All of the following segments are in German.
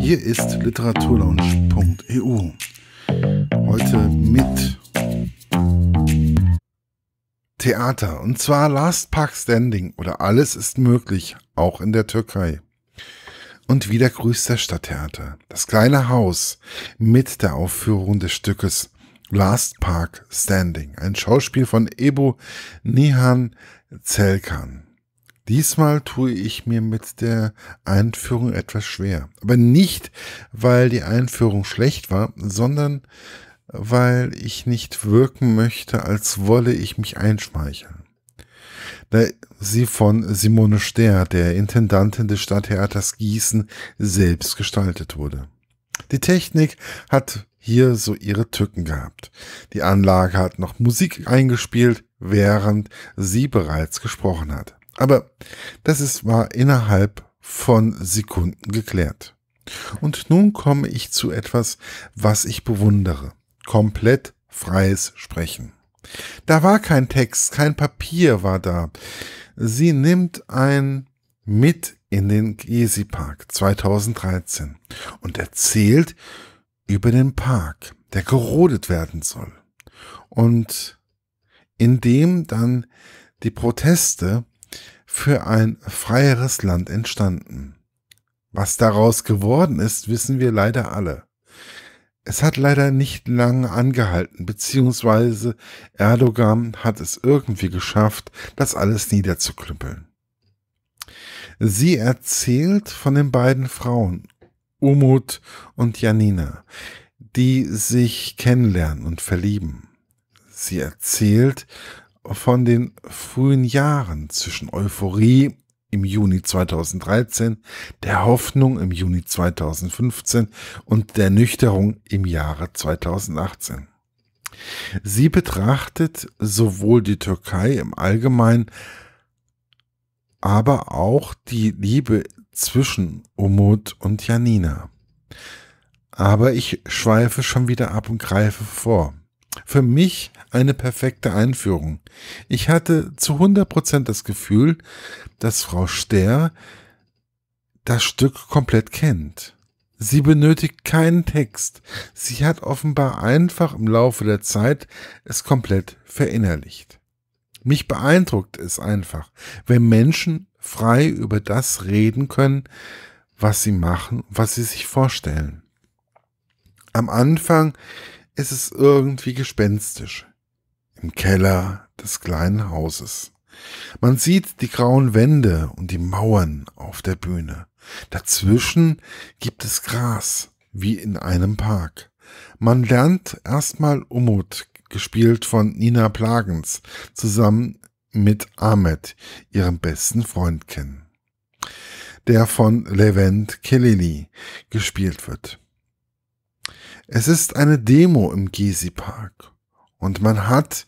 Hier ist literaturlaunch.eu. Heute mit Theater und zwar Last Park Standing oder Alles ist möglich, auch in der Türkei. Und wieder grüßt das Stadttheater, das kleine Haus mit der Aufführung des Stückes Last Park Standing, ein Schauspiel von Ebo Nihan Zelkan. Diesmal tue ich mir mit der Einführung etwas schwer. Aber nicht, weil die Einführung schlecht war, sondern weil ich nicht wirken möchte, als wolle ich mich einschmeicheln. Da sie von Simone Ster, der Intendantin des Stadttheaters Gießen, selbst gestaltet wurde. Die Technik hat hier so ihre Tücken gehabt. Die Anlage hat noch Musik eingespielt, während sie bereits gesprochen hat. Aber das ist, war innerhalb von Sekunden geklärt. Und nun komme ich zu etwas, was ich bewundere. Komplett freies Sprechen. Da war kein Text, kein Papier war da. Sie nimmt ein mit in den Gezi Park 2013 und erzählt über den Park, der gerodet werden soll. Und in dem dann die Proteste für ein freieres Land entstanden. Was daraus geworden ist, wissen wir leider alle. Es hat leider nicht lange angehalten, beziehungsweise Erdogan hat es irgendwie geschafft, das alles niederzuklüppeln. Sie erzählt von den beiden Frauen, Umut und Janina, die sich kennenlernen und verlieben. Sie erzählt von den frühen Jahren zwischen Euphorie im Juni 2013, der Hoffnung im Juni 2015 und der Nüchterung im Jahre 2018. Sie betrachtet sowohl die Türkei im Allgemeinen, aber auch die Liebe zwischen Umut und Janina. Aber ich schweife schon wieder ab und greife vor. Für mich eine perfekte Einführung. Ich hatte zu 100% das Gefühl, dass Frau Ster das Stück komplett kennt. Sie benötigt keinen Text. Sie hat offenbar einfach im Laufe der Zeit es komplett verinnerlicht. Mich beeindruckt es einfach, wenn Menschen frei über das reden können, was sie machen, was sie sich vorstellen. Am Anfang es ist irgendwie gespenstisch. Im Keller des kleinen Hauses. Man sieht die grauen Wände und die Mauern auf der Bühne. Dazwischen gibt es Gras, wie in einem Park. Man lernt erstmal Umut, gespielt von Nina Plagens, zusammen mit Ahmed, ihrem besten Freund, kennen, der von Levent Keleli gespielt wird. Es ist eine Demo im Gezi-Park und man hat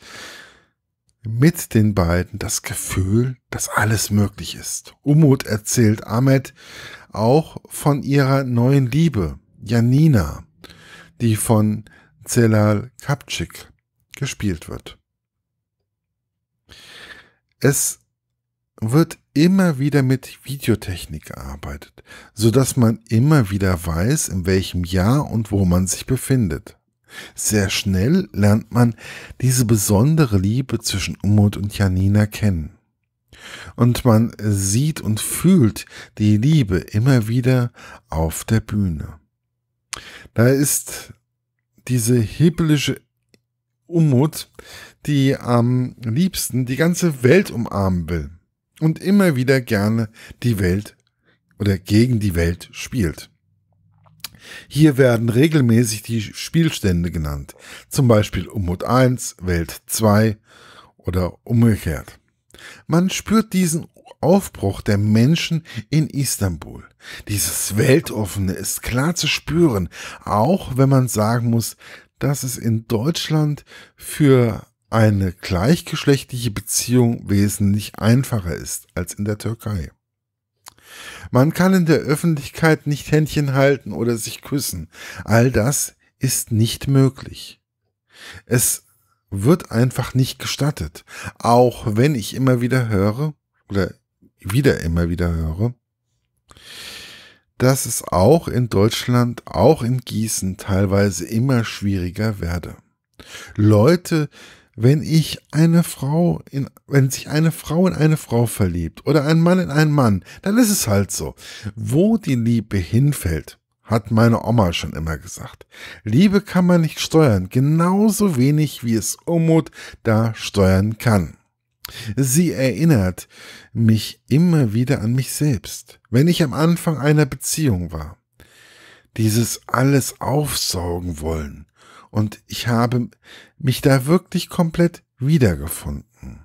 mit den beiden das Gefühl, dass alles möglich ist. Umut erzählt Ahmed auch von ihrer neuen Liebe, Janina, die von Celal Kapcik gespielt wird. Es wird immer wieder mit Videotechnik gearbeitet, so dass man immer wieder weiß, in welchem Jahr und wo man sich befindet. Sehr schnell lernt man diese besondere Liebe zwischen Umut und Janina kennen. Und man sieht und fühlt die Liebe immer wieder auf der Bühne. Da ist diese hippelische Umut, die am liebsten die ganze Welt umarmen will und immer wieder gerne die Welt oder gegen die Welt spielt. Hier werden regelmäßig die Spielstände genannt, zum Beispiel Umut 1, Welt 2 oder umgekehrt. Man spürt diesen Aufbruch der Menschen in Istanbul. Dieses Weltoffene ist klar zu spüren, auch wenn man sagen muss, dass es in Deutschland für eine gleichgeschlechtliche Beziehung wesentlich einfacher ist als in der Türkei. Man kann in der Öffentlichkeit nicht Händchen halten oder sich küssen. All das ist nicht möglich. Es wird einfach nicht gestattet. Auch wenn ich immer wieder höre, oder wieder immer wieder höre, dass es auch in Deutschland, auch in Gießen teilweise immer schwieriger werde. Leute, wenn ich eine Frau in, wenn sich eine Frau in eine Frau verliebt oder ein Mann in einen Mann, dann ist es halt so. Wo die Liebe hinfällt, hat meine Oma schon immer gesagt. Liebe kann man nicht steuern, genauso wenig wie es Umut da steuern kann. Sie erinnert mich immer wieder an mich selbst, wenn ich am Anfang einer Beziehung war. Dieses alles aufsaugen wollen, und ich habe mich da wirklich komplett wiedergefunden.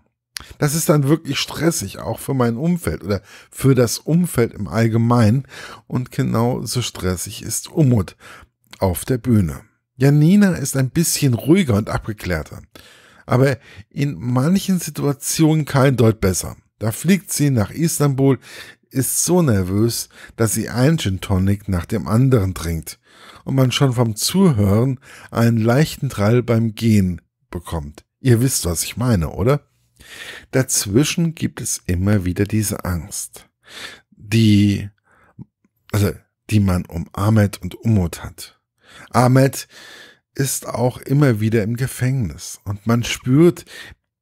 Das ist dann wirklich stressig, auch für mein Umfeld oder für das Umfeld im Allgemeinen. Und genauso stressig ist Umut auf der Bühne. Janina ist ein bisschen ruhiger und abgeklärter, aber in manchen Situationen kein Deut besser. Da fliegt sie nach Istanbul, ist so nervös, dass sie ein Gin Tonic nach dem anderen trinkt und man schon vom Zuhören einen leichten Trall beim Gehen bekommt. Ihr wisst, was ich meine, oder? Dazwischen gibt es immer wieder diese Angst, die, also, die man um Ahmed und Umut hat. Ahmed ist auch immer wieder im Gefängnis und man spürt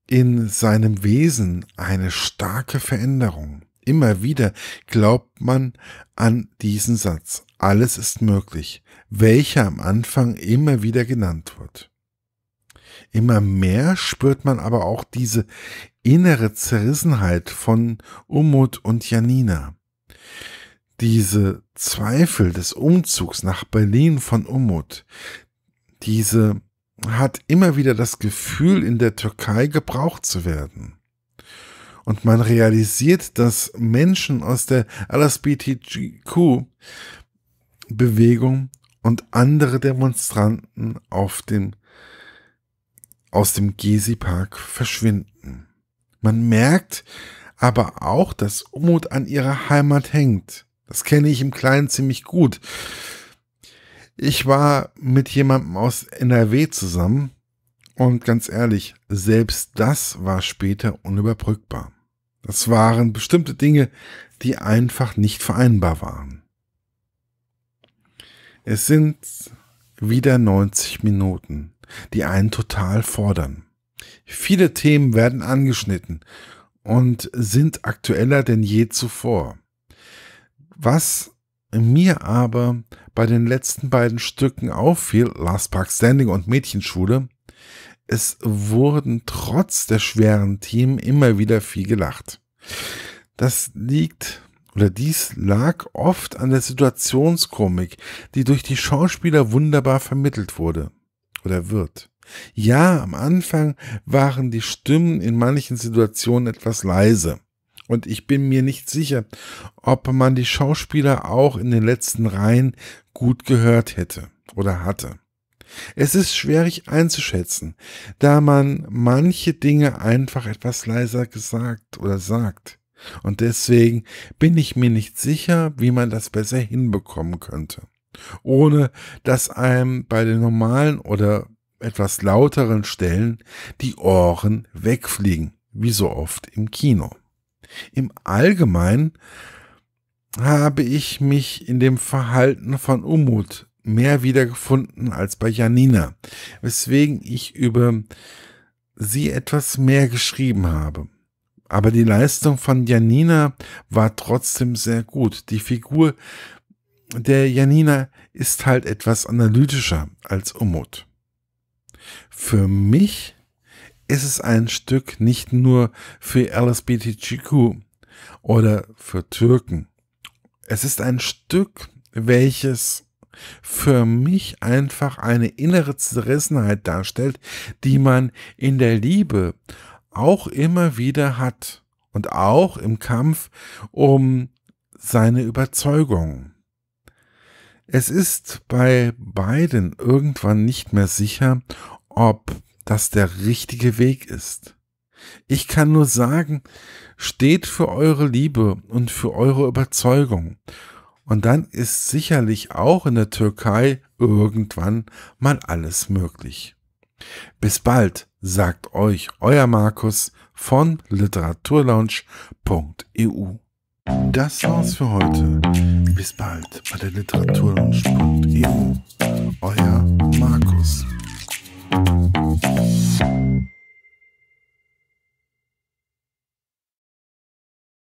in seinem Wesen eine starke Veränderung. Immer wieder glaubt man an diesen Satz. Alles ist möglich, welcher am Anfang immer wieder genannt wird. Immer mehr spürt man aber auch diese innere Zerrissenheit von Umut und Janina. Diese Zweifel des Umzugs nach Berlin von Umut, diese hat immer wieder das Gefühl, in der Türkei gebraucht zu werden. Und man realisiert, dass Menschen aus der LSBTQ Bewegung und andere Demonstranten auf dem, aus dem Gezi-Park verschwinden. Man merkt aber auch, dass Umut an ihrer Heimat hängt. Das kenne ich im Kleinen ziemlich gut. Ich war mit jemandem aus NRW zusammen und ganz ehrlich, selbst das war später unüberbrückbar. Das waren bestimmte Dinge, die einfach nicht vereinbar waren. Es sind wieder 90 Minuten, die einen total fordern. Viele Themen werden angeschnitten und sind aktueller denn je zuvor. Was mir aber bei den letzten beiden Stücken auffiel, Last Park Standing und Mädchenschule, es wurden trotz der schweren Themen immer wieder viel gelacht. Das liegt oder dies lag oft an der Situationskomik, die durch die Schauspieler wunderbar vermittelt wurde oder wird. Ja, am Anfang waren die Stimmen in manchen Situationen etwas leise. Und ich bin mir nicht sicher, ob man die Schauspieler auch in den letzten Reihen gut gehört hätte oder hatte. Es ist schwierig einzuschätzen, da man manche Dinge einfach etwas leiser gesagt oder sagt. Und deswegen bin ich mir nicht sicher, wie man das besser hinbekommen könnte. Ohne dass einem bei den normalen oder etwas lauteren Stellen die Ohren wegfliegen, wie so oft im Kino. Im Allgemeinen habe ich mich in dem Verhalten von Umut mehr wiedergefunden als bei Janina, weswegen ich über sie etwas mehr geschrieben habe aber die Leistung von Janina war trotzdem sehr gut. Die Figur der Janina ist halt etwas analytischer als Umut. Für mich ist es ein Stück nicht nur für LSBTQ oder für Türken. Es ist ein Stück, welches für mich einfach eine innere Zerrissenheit darstellt, die man in der Liebe auch immer wieder hat und auch im Kampf um seine Überzeugung. Es ist bei beiden irgendwann nicht mehr sicher, ob das der richtige Weg ist. Ich kann nur sagen, steht für eure Liebe und für eure Überzeugung. Und dann ist sicherlich auch in der Türkei irgendwann mal alles möglich. Bis bald sagt euch euer Markus von literaturlaunch.eu. Das war's für heute. Bis bald bei der literaturlaunch.eu. Euer Markus.